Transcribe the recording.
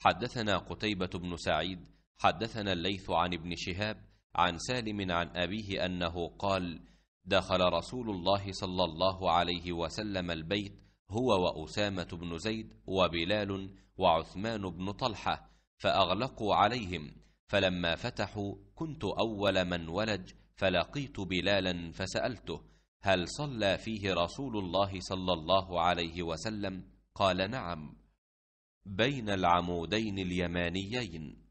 حدثنا قتيبة بن سعيد حدثنا الليث عن ابن شهاب عن سالم عن أبيه أنه قال دخل رسول الله صلى الله عليه وسلم البيت هو وأسامة بن زيد وبلال وعثمان بن طلحة فأغلقوا عليهم فلما فتحوا كنت أول من ولج فلقيت بلالا فسألته هل صلى فيه رسول الله صلى الله عليه وسلم قال نعم بين العمودين اليمانيين